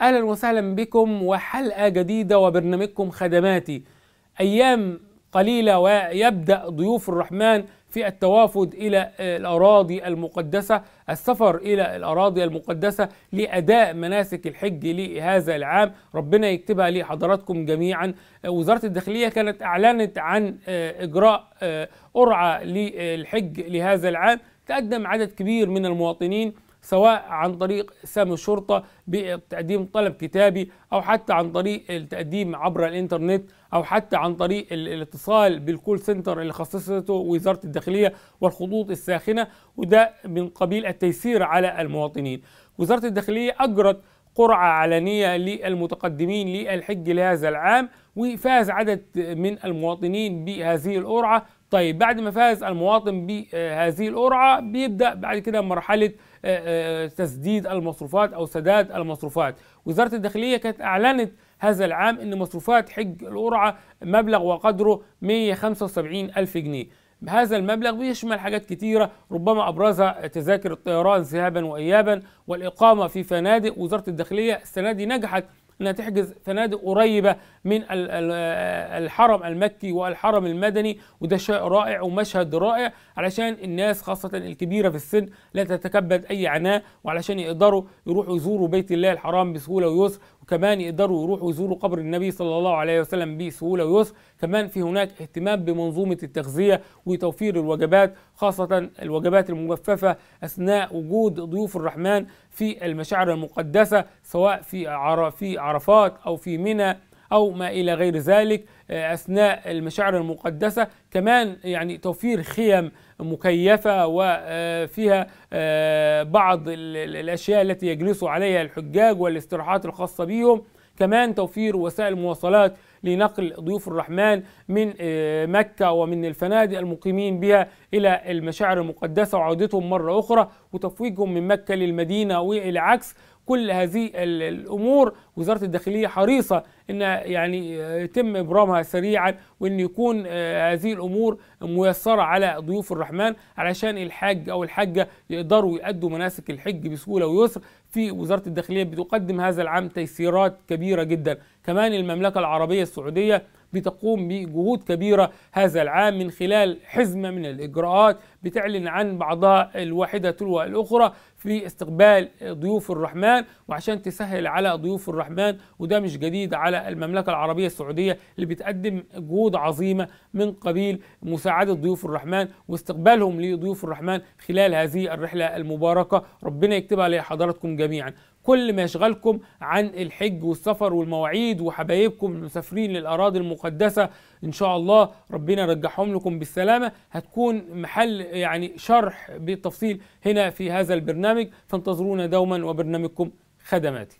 اهلا وسهلا بكم وحلقه جديده وبرنامجكم خدماتي ايام قليله ويبدا ضيوف الرحمن في التوافد الى الاراضي المقدسه السفر الى الاراضي المقدسه لاداء مناسك الحج لهذا العام ربنا يكتبها لحضراتكم جميعا وزاره الداخليه كانت اعلنت عن اجراء قرعه للحج لهذا العام تقدم عدد كبير من المواطنين سواء عن طريق سام الشرطة بتقديم طلب كتابي أو حتى عن طريق التقديم عبر الإنترنت أو حتى عن طريق الاتصال بالكول سنتر اللي خصصته وزارة الداخلية والخطوط الساخنة وده من قبيل التيسير على المواطنين وزارة الداخلية أجرت قرعة علنية للمتقدمين للحج لهذا العام وفاز عدد من المواطنين بهذه القرعة طيب بعد ما فاز المواطن بهذه القرعة بيبدأ بعد كده مرحلة آه، آه، تسديد المصروفات أو سداد المصروفات وزارة الداخلية كانت أعلنت هذا العام أن مصروفات حج القرعة مبلغ وقدره 175 ألف جنيه بهذا المبلغ بيشمل حاجات كتيرة ربما أبرزها تذاكر الطيران ذهابا وإيابا والإقامة في فنادق وزارة الداخلية السنة دي نجحت انها تحجز فنادق قريبه من الحرم المكي والحرم المدني وده شيء رائع ومشهد رائع علشان الناس خاصه الكبيره في السن لا تتكبد اي عناء وعلشان يقدروا يروحوا يزوروا بيت الله الحرام بسهوله ويسر وكمان يقدروا يروحوا يزوروا قبر النبي صلى الله عليه وسلم بسهوله ويسر كمان في هناك اهتمام بمنظومه التغذيه وتوفير الوجبات خاصه الوجبات المجففه اثناء وجود ضيوف الرحمن في المشاعر المقدسه سواء في في عرفات أو في منى أو ما إلى غير ذلك آه، أثناء المشاعر المقدسة كمان يعني توفير خيم مكيفة وفيها آه، آه، بعض الأشياء التي يجلس عليها الحجاج والاستراحات الخاصة بهم كمان توفير وسائل مواصلات لنقل ضيوف الرحمن من مكة ومن الفنادق المقيمين بها إلى المشاعر المقدسة وعودتهم مرة أخرى وتفويجهم من مكة للمدينة والعكس كل هذه الأمور وزاره الداخليه حريصه ان يعني آه، يتم ابرامها سريعا وان يكون آه، هذه الامور ميسره على ضيوف الرحمن علشان الحاج او الحاجه يقدروا يؤدوا مناسك الحج بسهوله ويسر في وزاره الداخليه بتقدم هذا العام تيسيرات كبيره جدا كمان المملكه العربيه السعوديه بتقوم بجهود كبيرة هذا العام من خلال حزمة من الإجراءات بتعلن عن بعضها الواحدة تلو الأخرى في استقبال ضيوف الرحمن وعشان تسهل على ضيوف الرحمن الرحمن وده مش جديد على المملكة العربية السعودية اللي بتقدم جهود عظيمة من قبيل مساعدة ضيوف الرحمن واستقبالهم لضيوف الرحمن خلال هذه الرحلة المباركة ربنا يكتبها لحضراتكم جميعا كل ما يشغلكم عن الحج والسفر والمواعيد وحبايبكم المسافرين للأراضي المقدسة إن شاء الله ربنا يرجعهم لكم بالسلامة هتكون محل يعني شرح بالتفصيل هنا في هذا البرنامج فانتظرونا دوما وبرنامجكم خدماتي